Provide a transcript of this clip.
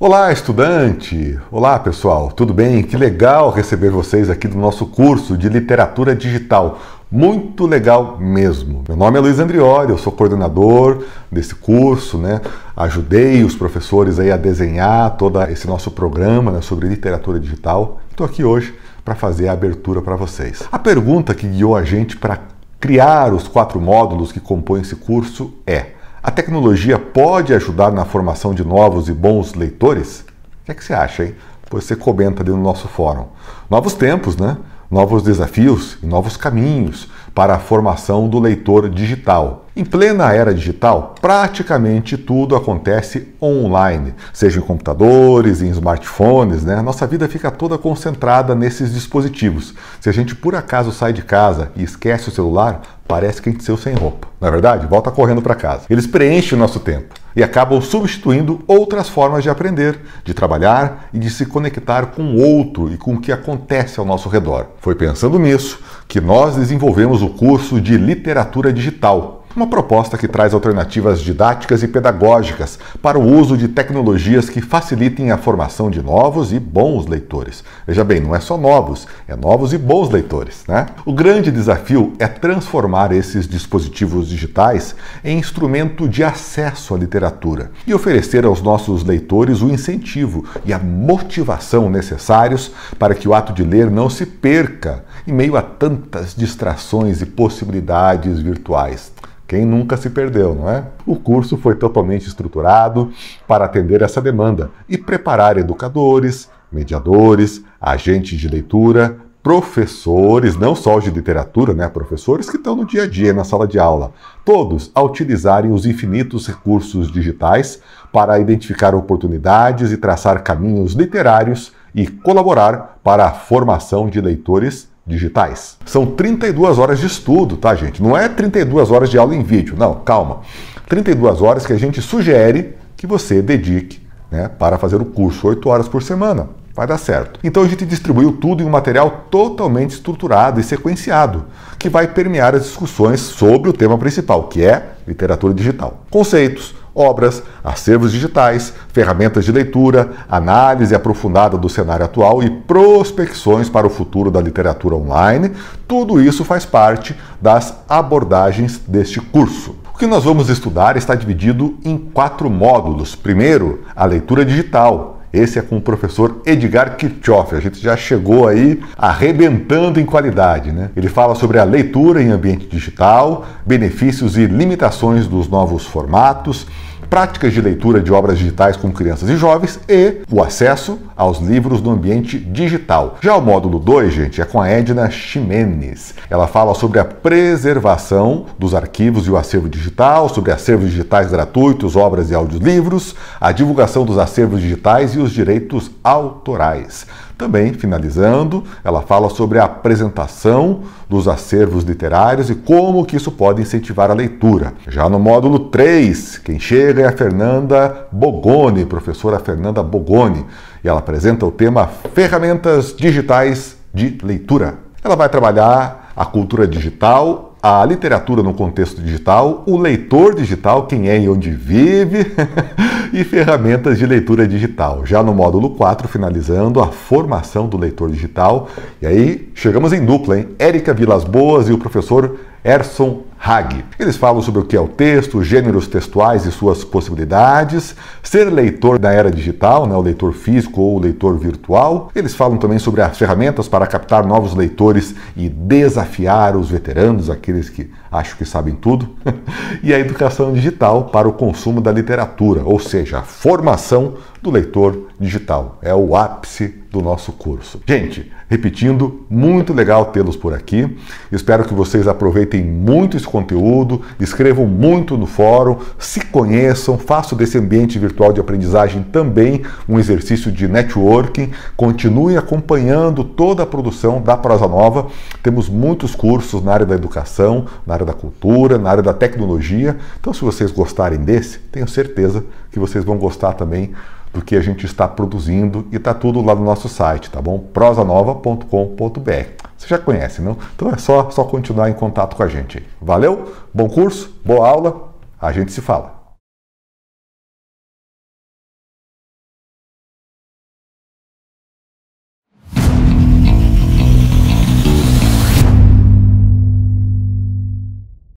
Olá, estudante! Olá, pessoal! Tudo bem? Que legal receber vocês aqui do nosso curso de Literatura Digital. Muito legal mesmo. Meu nome é Luiz Andrioli, eu sou coordenador desse curso, né? Ajudei os professores aí a desenhar todo esse nosso programa né, sobre literatura digital. Estou aqui hoje para fazer a abertura para vocês. A pergunta que guiou a gente para criar os quatro módulos que compõem esse curso é: a tecnologia pode ajudar na formação de novos e bons leitores? O que, é que você acha, hein? Pois você comenta ali no nosso fórum. Novos tempos, né? Novos desafios e novos caminhos para a formação do leitor digital. Em plena era digital, praticamente tudo acontece online, seja em computadores, em smartphones, né? Nossa vida fica toda concentrada nesses dispositivos. Se a gente por acaso sai de casa e esquece o celular, parece que a gente saiu sem roupa. Na é verdade, volta correndo para casa. Eles preenchem o nosso tempo e acabam substituindo outras formas de aprender, de trabalhar e de se conectar com o outro e com o que acontece ao nosso redor. Foi pensando nisso que nós desenvolvemos o curso de Literatura Digital uma proposta que traz alternativas didáticas e pedagógicas para o uso de tecnologias que facilitem a formação de novos e bons leitores. Veja bem, não é só novos, é novos e bons leitores, né? O grande desafio é transformar esses dispositivos digitais em instrumento de acesso à literatura e oferecer aos nossos leitores o incentivo e a motivação necessários para que o ato de ler não se perca em meio a tantas distrações e possibilidades virtuais. Quem nunca se perdeu, não é? O curso foi totalmente estruturado para atender essa demanda e preparar educadores, mediadores, agentes de leitura, professores, não só os de literatura, né, professores que estão no dia a dia na sala de aula, todos a utilizarem os infinitos recursos digitais para identificar oportunidades e traçar caminhos literários e colaborar para a formação de leitores digitais. São 32 horas de estudo, tá, gente? Não é 32 horas de aula em vídeo, não, calma. 32 horas que a gente sugere que você dedique né, para fazer o curso, 8 horas por semana. Vai dar certo. Então a gente distribuiu tudo em um material totalmente estruturado e sequenciado, que vai permear as discussões sobre o tema principal, que é literatura digital. Conceitos, obras, acervos digitais, ferramentas de leitura, análise aprofundada do cenário atual e prospecções para o futuro da literatura online, tudo isso faz parte das abordagens deste curso. O que nós vamos estudar está dividido em quatro módulos. Primeiro, a leitura digital, esse é com o professor Edgar Kirchhoff. A gente já chegou aí arrebentando em qualidade, né? Ele fala sobre a leitura em ambiente digital, benefícios e limitações dos novos formatos, práticas de leitura de obras digitais com crianças e jovens e o acesso aos livros no ambiente digital. Já o módulo 2, gente, é com a Edna Ximenes. Ela fala sobre a preservação dos arquivos e o acervo digital, sobre acervos digitais gratuitos, obras e audiolivros, a divulgação dos acervos digitais e os direitos autorais. Também, finalizando, ela fala sobre a apresentação dos acervos literários e como que isso pode incentivar a leitura. Já no módulo 3, quem chega é a Fernanda Bogoni, professora Fernanda Bogoni, e ela apresenta o tema Ferramentas Digitais de Leitura. Ela vai trabalhar a cultura digital a literatura no contexto digital, o leitor digital, quem é e onde vive, e ferramentas de leitura digital. Já no módulo 4, finalizando a formação do leitor digital. E aí chegamos em dupla, hein? Érica Vilas Boas e o professor Erson Hag. Eles falam sobre o que é o texto, gêneros textuais e suas possibilidades, ser leitor da era digital, né, o leitor físico ou o leitor virtual. Eles falam também sobre as ferramentas para captar novos leitores e desafiar os veteranos, aqueles que acham que sabem tudo, e a educação digital para o consumo da literatura, ou seja, a formação do leitor digital. É o ápice do nosso curso. Gente, repetindo, muito legal tê-los por aqui. Espero que vocês aproveitem muito esse conteúdo, escrevam muito no fórum, se conheçam, façam desse ambiente virtual de aprendizagem também um exercício de networking, continuem acompanhando toda a produção da Prosa Nova. Temos muitos cursos na área da educação, na área da cultura, na área da tecnologia. Então, se vocês gostarem desse, tenho certeza que vocês vão gostar também do que a gente está produzindo e está tudo lá no nosso site, tá bom? prosanova.com.br. Você já conhece, não? Então é só, só continuar em contato com a gente. Valeu, bom curso, boa aula, a gente se fala.